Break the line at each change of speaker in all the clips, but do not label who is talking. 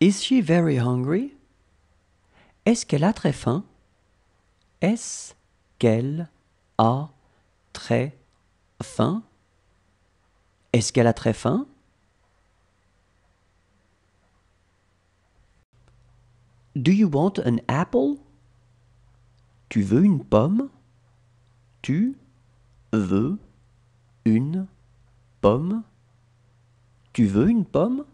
Is she very hungry? Est-ce qu'elle a très faim? Est-ce qu'elle a très faim? Est-ce qu'elle a très faim? Do you want an apple? Tu veux une pomme? Tu veux une pomme? Tu veux une pomme?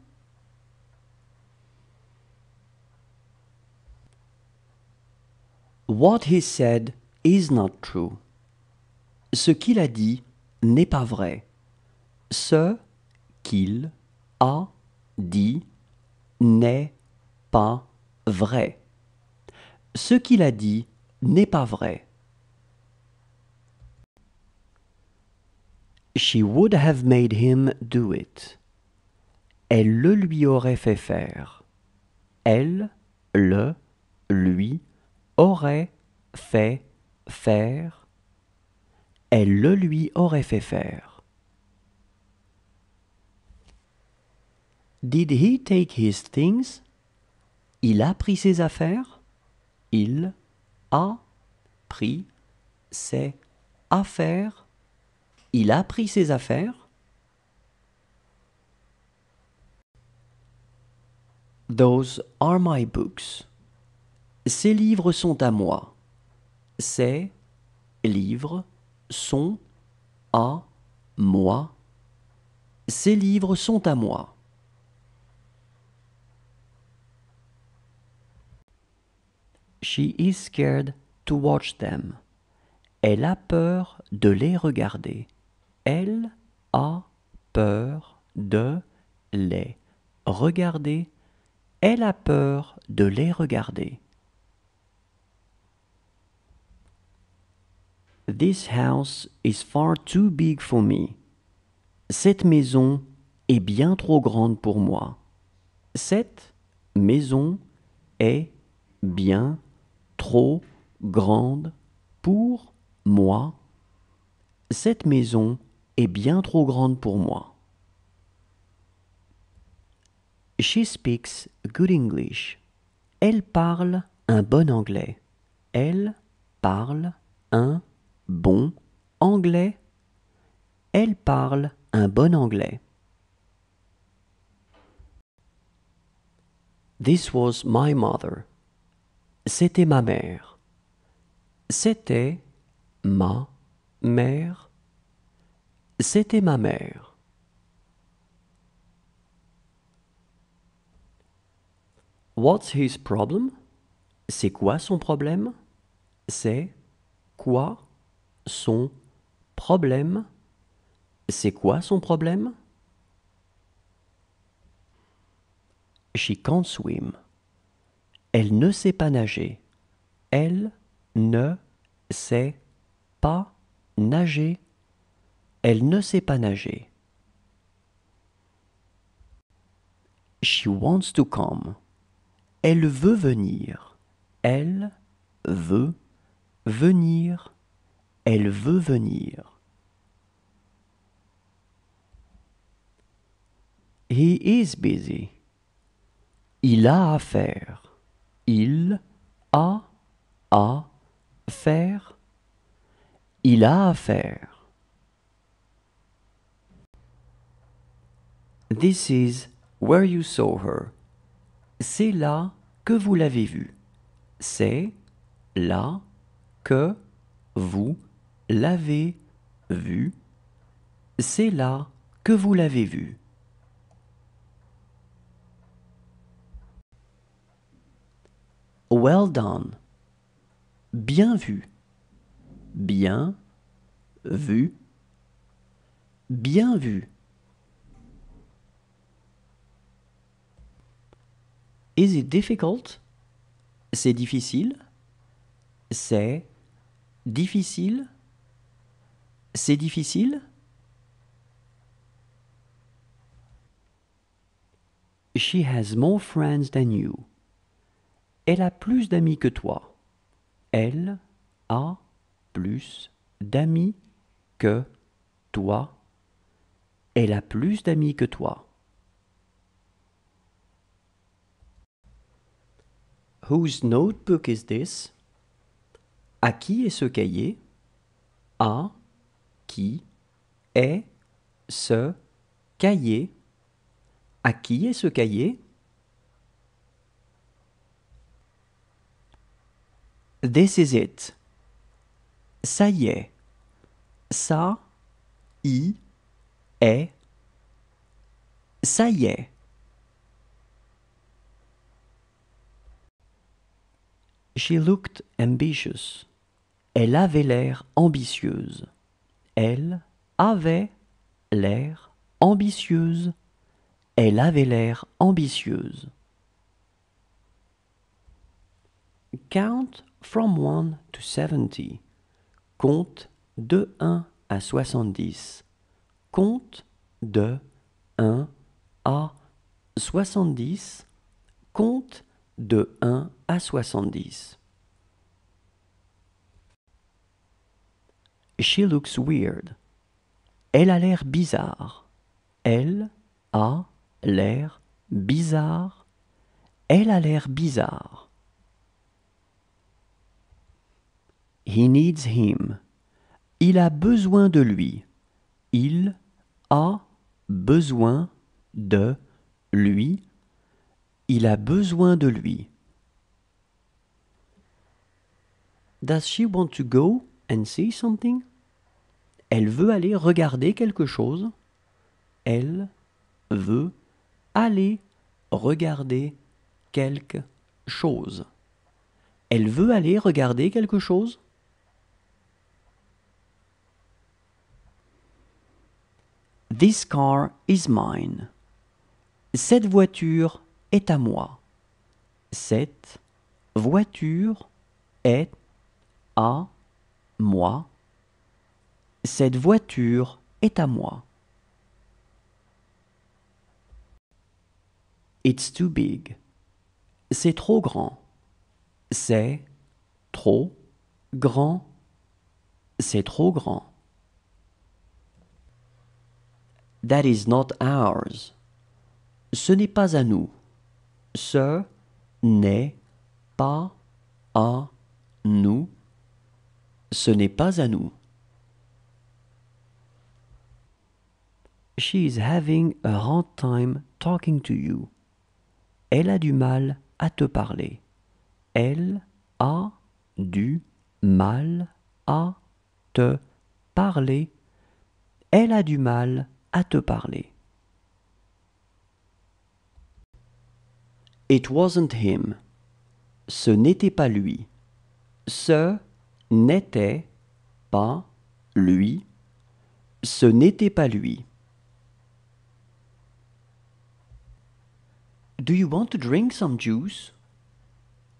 What he said is not true. Ce qu'il a dit n'est pas vrai. Ce qu'il a dit n'est pas vrai. Ce qu'il a dit n'est pas vrai. She would have made him do it. Elle le lui aurait fait faire. Elle le lui aurait fait faire, elle le lui aurait fait faire. Did he take his things? Il a pris ses affaires. Il a pris ses affaires. Il a pris ses affaires. Those are my books. Ces livres sont à moi. Ces livres sont à moi. Ces livres sont à moi. She is scared to watch them. Elle a peur de les regarder. Elle a peur de les regarder. Elle a peur de les regarder. This house is far too big for me. Cette maison est bien trop grande pour moi. Cette maison est bien trop grande pour moi. Cette maison est bien trop grande pour moi. She speaks good English. Elle parle un bon anglais. Elle parle un bon anglais. Elle parle un bon anglais. This was my mother. C'était ma mère. C'était ma mère. C'était ma mère. What's his problem? C'est quoi son problème? C'est quoi son problème. C'est quoi son problème She can't swim. Elle ne sait pas nager. Elle ne sait pas nager. Elle ne sait pas nager. She wants to come. Elle veut venir. Elle veut venir. Elle veut venir. He is busy. Il a affaire. Il a affaire. Il a à This is where you saw her. C'est là que vous l'avez vue. C'est là que vous l'avez vu, c'est là que vous l'avez vu. Well done. Bien vu. Bien vu. Bien vu. Is it difficult? C'est difficile. C'est difficile. C'est difficile She has more friends than you. Elle a plus d'amis que toi. Elle a plus d'amis que toi. Elle a plus d'amis que toi. Whose notebook is this? À qui est ce cahier? À qui est ce cahier À qui est ce cahier This is it. Ça y est. Ça y est. Ça y est. She looked ambitious. Elle avait l'air ambitieuse. Elle avait l'air ambitieuse. Elle avait l'air ambitieuse. Count from 1 to 70. Compte de 1 à 70. Compte de 1 à 70. Compte de 1 à 70. She looks weird. Elle a l'air bizarre. Elle a l'air bizarre. Elle a l'air bizarre. He needs him. Il a besoin de lui. Il a besoin de lui. Il a besoin de lui. Does she want to go? Elle veut aller regarder quelque chose. Elle veut aller regarder quelque chose. Elle veut aller regarder quelque chose. This car is mine. Cette voiture est à moi. Cette voiture est à moi. Cette voiture est à moi. It's too big. C'est trop grand. C'est trop grand. C'est trop grand. That is not ours. Ce n'est pas à nous. Ce n'est pas à nous ce n'est pas à nous. She is having a hard time talking to you. Elle a du mal à te parler. Elle a du mal à te parler. Elle a du mal à te parler. It wasn't him. Ce n'était pas lui. Ce n'était pas lui, ce n'était pas lui. Do you want to drink some juice?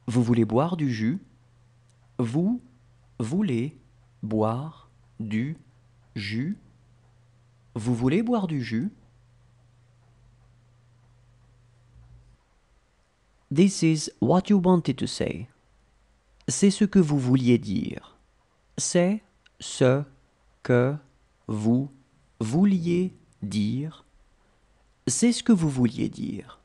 Vous voulez boire du jus? Vous voulez boire du jus? Vous voulez boire du jus? This is what you wanted to say c'est ce que vous vouliez dire. C'est ce que vous vouliez dire. C'est ce que vous vouliez dire.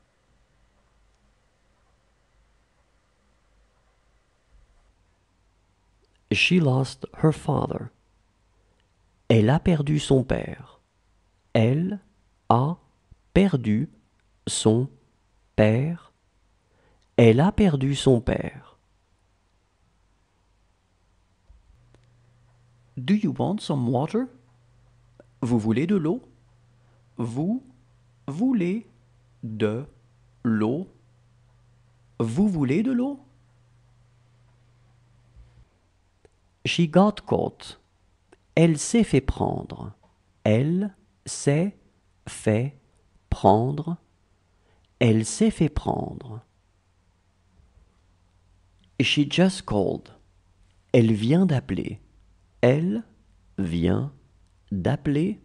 She lost her father. Elle a perdu son père. Elle a perdu son père. Elle a perdu son père. Do you want some water? Vous voulez de l'eau? Vous voulez de l'eau? Vous voulez de l'eau? She got caught. Elle s'est fait prendre. Elle s'est fait prendre. Elle s'est fait prendre. She just called. Elle vient d'appeler. Elle vient d'appeler.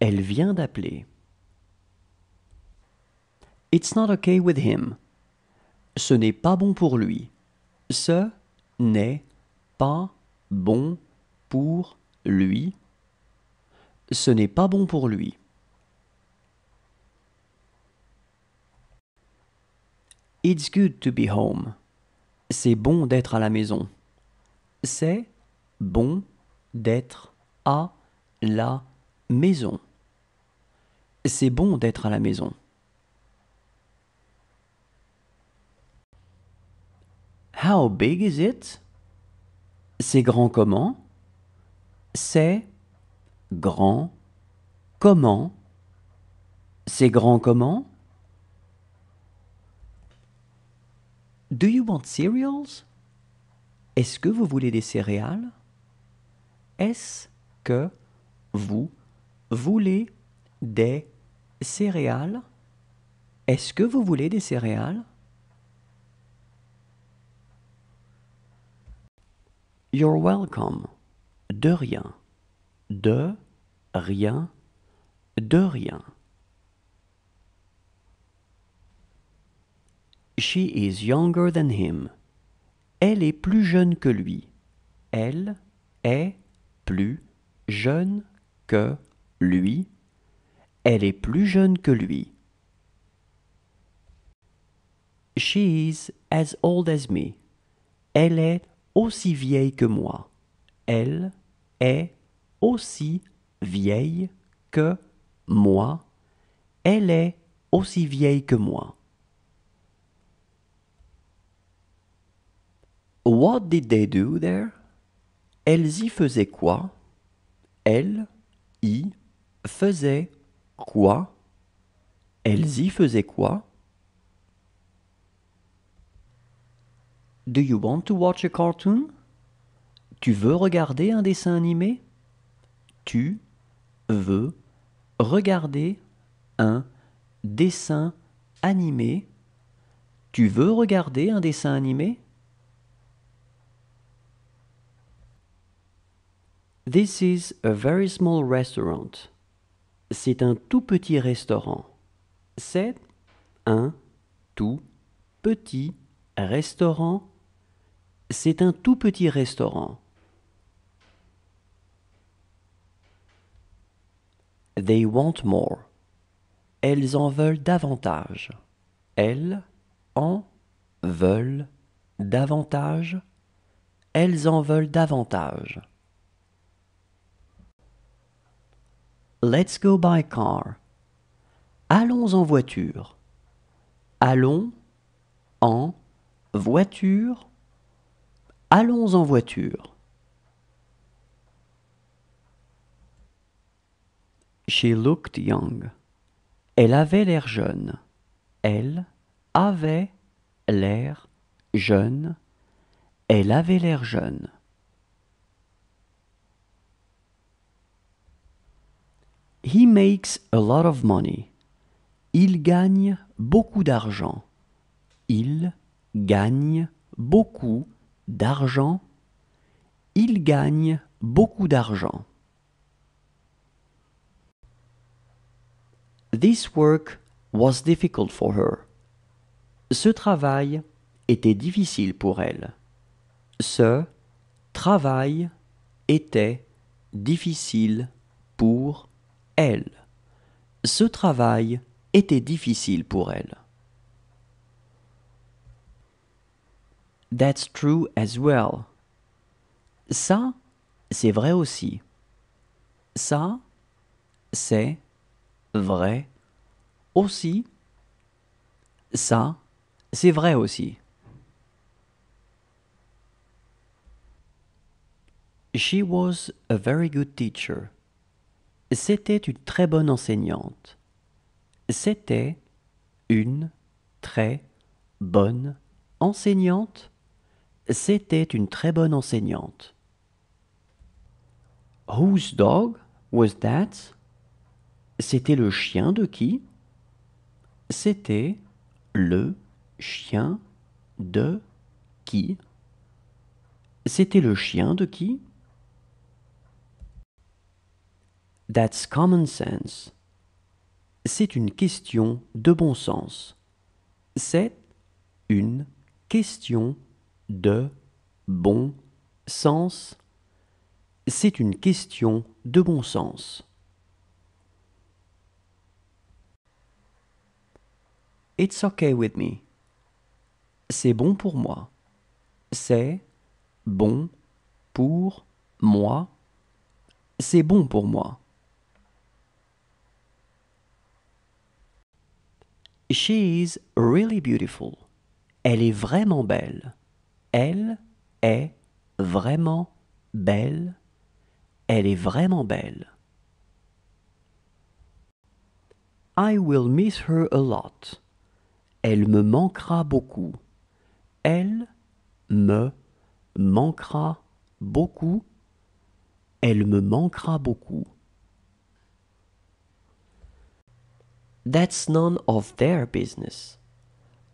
Elle vient d'appeler. It's not okay with him. Ce n'est pas bon pour lui. Ce n'est pas bon pour lui. Ce n'est pas bon pour lui. It's good to be home. C'est bon d'être à la maison. C'est bon d'être à la maison. C'est bon d'être à la maison. How big is it? C'est grand comment? C'est grand comment? C'est grand comment? Do you want cereals? Est-ce que vous voulez des céréales? Est-ce que vous voulez des céréales Est-ce que vous voulez des céréales You're welcome. De rien. De rien. De rien. She is younger than him. Elle est plus jeune que lui. Elle est plus jeune que lui. Elle est plus jeune que lui. is as old as me. Elle est aussi vieille que moi. Elle est aussi vieille que moi. Elle est aussi vieille que moi. What did they do there? Elles y faisaient quoi Elles y faisaient quoi Elles y faisaient quoi Do you want to watch a cartoon Tu veux regarder un dessin animé Tu veux regarder un dessin animé Tu veux regarder un dessin animé This is a very small restaurant. C'est un tout petit restaurant. C'est un tout petit restaurant. C'est un tout petit restaurant. They want more. Elles en veulent davantage. Elles en veulent davantage. Elles en veulent davantage. Let's go by car. Allons en voiture. Allons en voiture. Allons en voiture. She looked young. Elle avait l'air jeune. Elle avait l'air jeune. Elle avait l'air jeune. He makes a lot of money. Il gagne beaucoup d'argent. Il gagne beaucoup d'argent. Il gagne beaucoup d'argent. This work was difficult for her. Ce travail était difficile pour elle. Ce travail était difficile pour elle. Ce travail était difficile pour elle. That's true as well. Ça, c'est vrai aussi. Ça, c'est vrai aussi. Ça, c'est vrai aussi. She was a very good teacher. C'était une très bonne enseignante. C'était une très bonne enseignante. C'était une très bonne enseignante. Whose dog was that? C'était le chien de qui? C'était le chien de qui? C'était le chien de qui? That's common sense. C'est une question de bon sens. C'est une question de bon sens. C'est une question de bon sens. It's okay with me. C'est bon pour moi. C'est bon pour moi. C'est bon pour moi. She is really beautiful. Elle est vraiment belle. Elle est vraiment belle. Elle est vraiment belle. I will miss her a lot. Elle me manquera beaucoup. Elle me manquera beaucoup. Elle me manquera beaucoup. That's none of their business.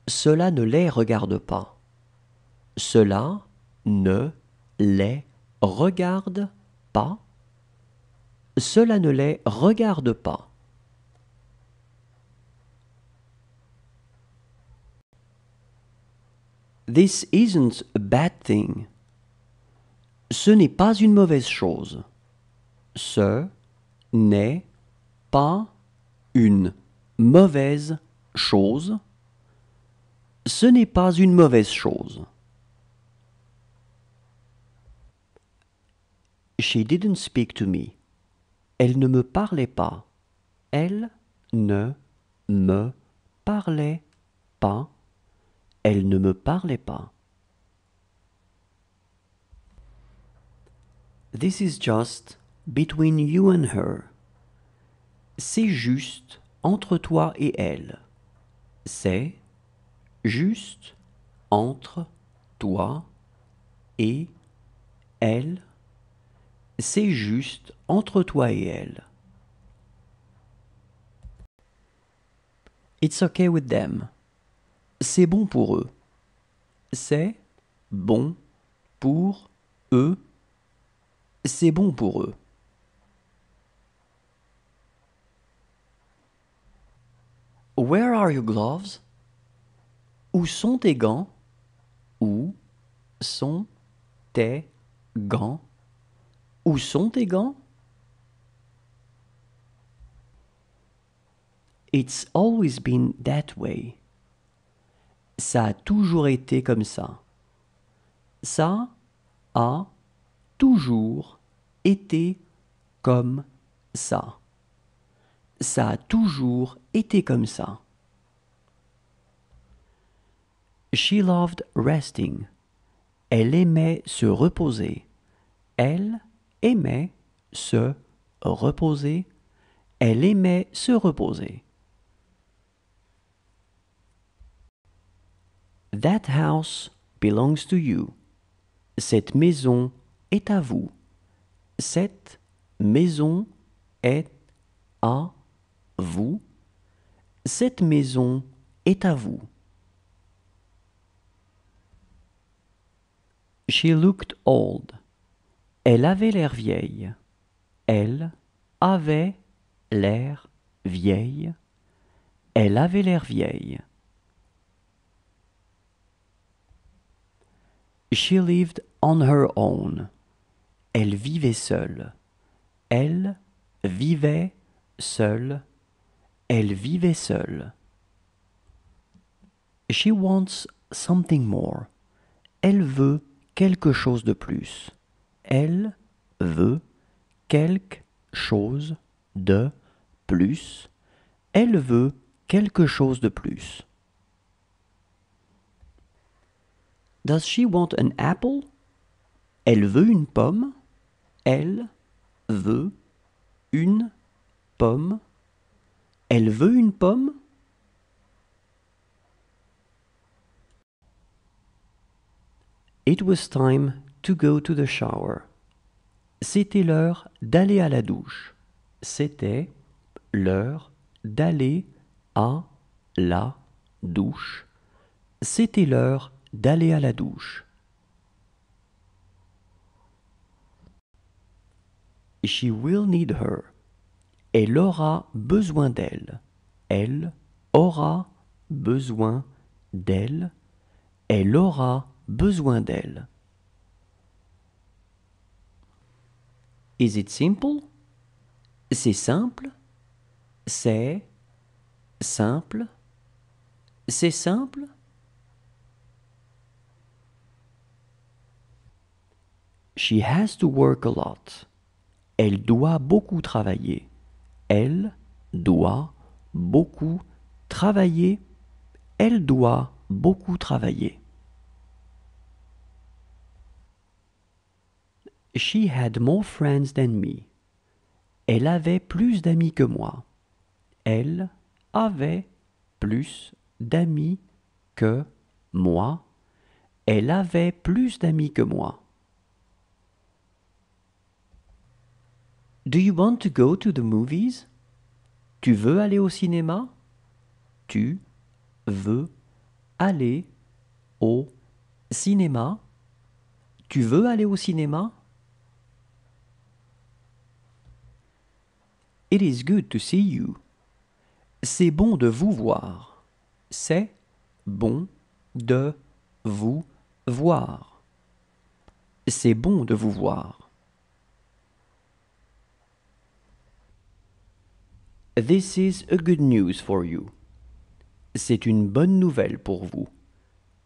Cela ne les regarde pas. Cela ne les regarde pas. Cela ne les regarde pas. This isn't a bad thing. Ce n'est pas une mauvaise chose. Ce n'est pas une mauvaise chose, ce n'est pas une mauvaise chose. She didn't speak to me. Elle ne me parlait pas. Elle ne me parlait pas. Elle ne me parlait pas. This is just between you and her. C'est juste entre toi et elle. C'est juste entre toi et elle. C'est juste entre toi et elle. It's okay with them. C'est bon pour eux. C'est bon pour eux. C'est bon pour eux. Where are your gloves? Où sont tes gants? Où sont tes gants? Où sont tes gants? It's always been that way. Ça a toujours été comme ça. Ça a toujours été comme ça ça a toujours été comme ça. She loved resting. Elle aimait se reposer. Elle aimait se reposer. Elle aimait se reposer. That house belongs to you. Cette maison est à vous. Cette maison est à vous vous, cette maison est à vous. She looked old. Elle avait l'air vieille. Elle avait l'air vieille. Elle avait l'air vieille. She lived on her own. Elle vivait seule. Elle vivait seule. Elle vivait seule. She wants something more. Elle veut quelque chose de plus. Elle veut quelque chose de plus. Elle veut quelque chose de plus. Does she want an apple? Elle veut une pomme. Elle veut une pomme. Elle veut une pomme It was time to go to the shower. C'était l'heure d'aller à la douche. C'était l'heure d'aller à la douche. C'était l'heure d'aller à la douche. She will need her. Elle aura besoin d'elle. Elle aura besoin d'elle. Elle aura besoin d'elle. Is it simple? C'est simple. C'est simple. C'est simple. She has to work a lot. Elle doit beaucoup travailler. Elle doit beaucoup travailler. Elle doit beaucoup travailler. She had more friends than me. Elle avait plus d'amis que moi. Elle avait plus d'amis que moi. Elle avait plus d'amis que moi. Do you want to go to the movies? Tu veux aller au cinéma? Tu veux aller au cinéma? Tu veux aller au cinéma? It is good to see you. C'est bon de vous voir. C'est bon de vous voir. C'est bon de vous voir. This is a good news for you. C'est une bonne nouvelle pour vous.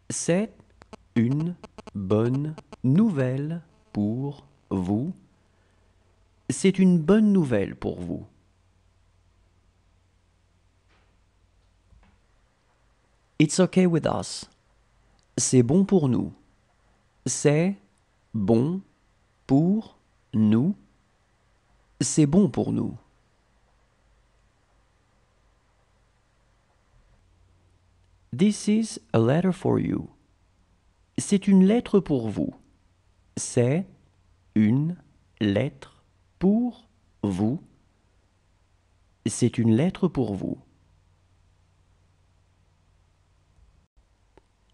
C'est une bonne nouvelle pour vous. C'est une bonne nouvelle pour vous. It's okay with us. C'est bon pour nous. C'est bon pour nous. C'est bon pour nous. This is a letter for you. C'est une lettre pour vous. C'est une lettre pour vous. C'est une lettre pour vous.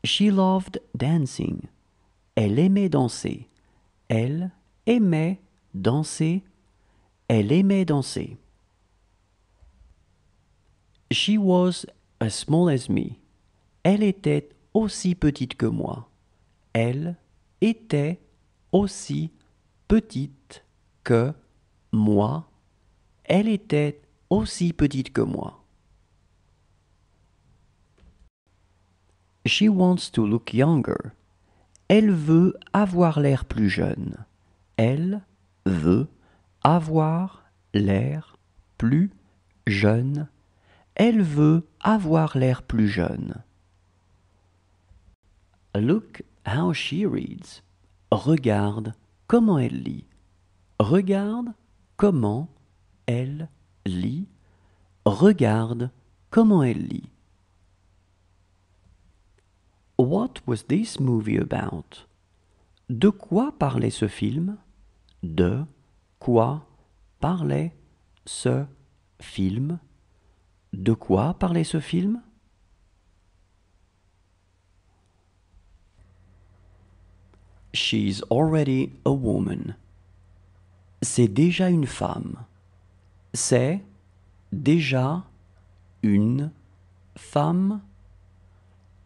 She loved dancing. Elle aimait danser. Elle aimait danser. Elle aimait danser. She was as small as me. Elle était aussi petite que moi. Elle était aussi petite que moi. Elle était aussi petite que moi. She wants to look younger. Elle veut avoir l'air plus jeune. Elle veut avoir l'air plus jeune. Elle veut avoir l'air plus jeune. Look how she reads. Regarde comment elle lit. Regarde comment elle lit. Regarde comment elle lit. What was this movie about? De quoi parlait ce film? De quoi parlait ce film? De quoi parlait ce film? She's already a woman. C'est déjà une femme. C'est déjà une femme.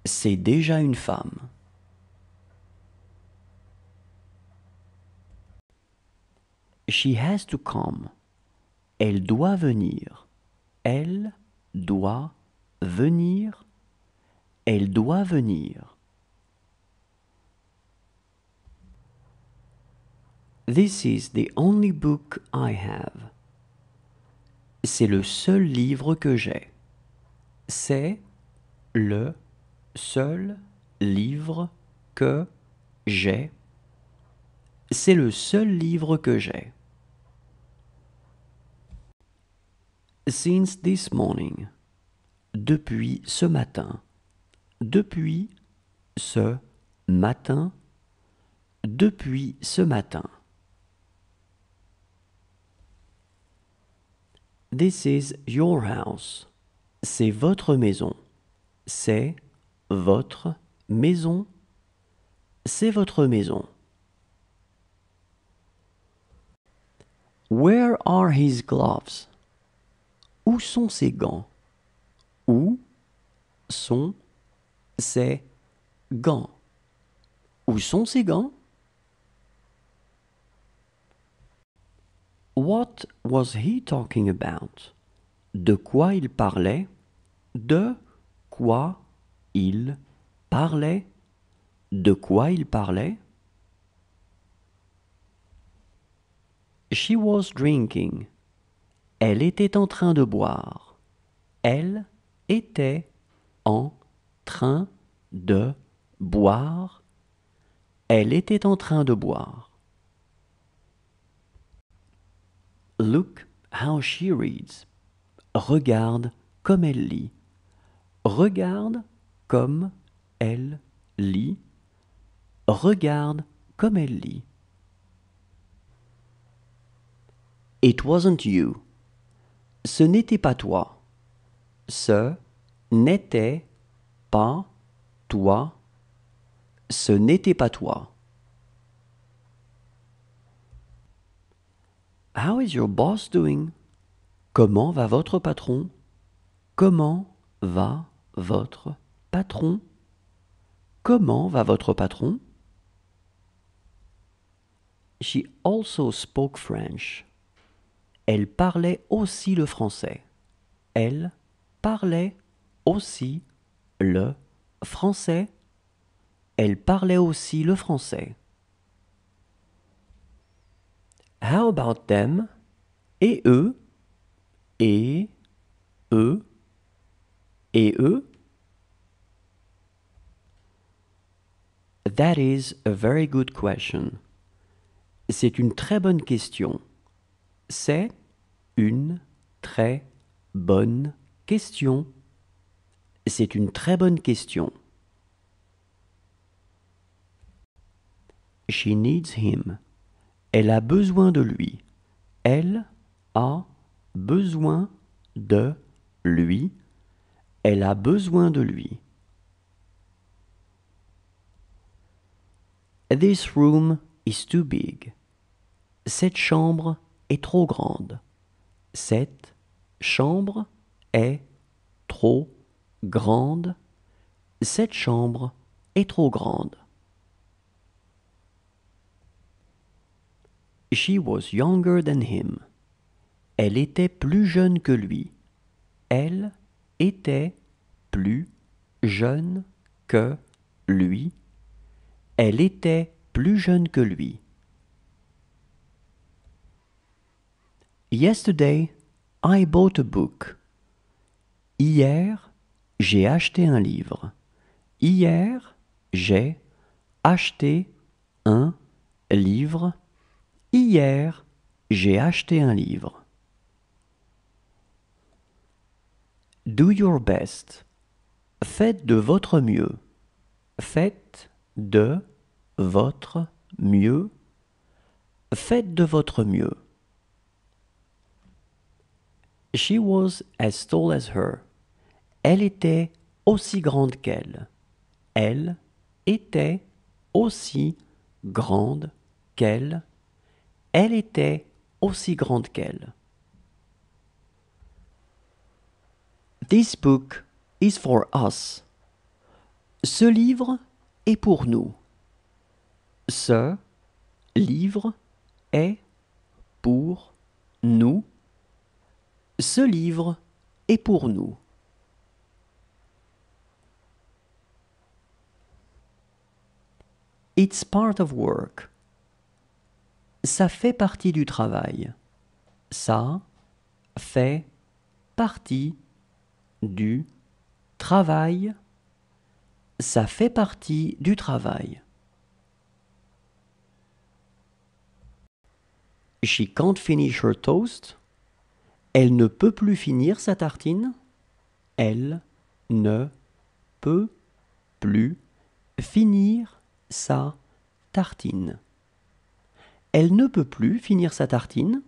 C'est déjà une femme. She has to come. Elle doit venir. Elle doit venir. Elle doit venir. This is the only book I have. C'est le seul livre que j'ai. C'est le seul livre que j'ai. C'est le seul livre que j'ai. Since this morning. Depuis ce matin. Depuis ce matin. Depuis ce matin. This is your house. C'est votre maison. C'est votre maison. C'est votre maison. Where are his gloves? Où sont ses gants? Où sont ses gants? Où sont ses gants? What was he talking about? De quoi il parlait? De quoi il parlait? De quoi il parlait? She was drinking. Elle était en train de boire. Elle était en train de boire. Elle était en train de boire. Look how she reads. Regarde comme elle lit. Regarde comme elle lit. Regarde comme elle lit. It wasn't you. Ce n'était pas toi. Ce n'était pas toi. Ce n'était pas toi. How is your boss doing? Comment va votre patron? Comment va votre patron? Comment va votre patron? She also spoke French. Elle parlait aussi le français. Elle parlait aussi le français. Elle parlait aussi le français. How about them Et eux Et eux Et eux That is a very good question. C'est une très bonne question. C'est une très bonne question. C'est une très bonne question. She needs him. Elle a besoin de lui. Elle a besoin de lui. Elle a besoin de lui. This room is too big. Cette chambre est trop grande. Cette chambre est trop grande. Cette chambre est trop grande. She was younger than him. Elle était plus jeune que lui. Elle était plus jeune que lui. Elle était plus jeune que lui. Yesterday, I bought a book. Hier, j'ai acheté un livre. Hier, j'ai acheté un livre. Hier, j'ai acheté un livre. Do your best. Faites de votre mieux. Faites de votre mieux. Faites de votre mieux. She was as tall as her. Elle était aussi grande qu'elle. Elle était aussi grande qu'elle. Elle était aussi grande qu'elle. This book is for us. Ce livre est pour nous. Ce livre est pour nous. Ce livre est pour nous. It's part of work ça fait partie du travail. Ça fait partie du travail. Ça fait partie du travail. She can't finish her toast. Elle ne peut plus finir sa tartine. Elle ne peut plus finir sa tartine. Elle ne peut plus finir sa tartine.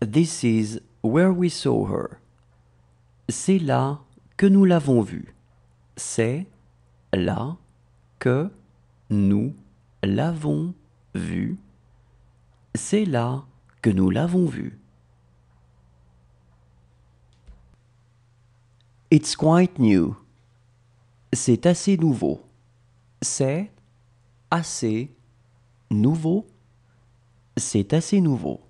This is where we saw her. C'est là que nous l'avons vue. C'est là que nous l'avons vue. It's quite new. C'est assez nouveau. C'est assez nouveau. C'est assez nouveau.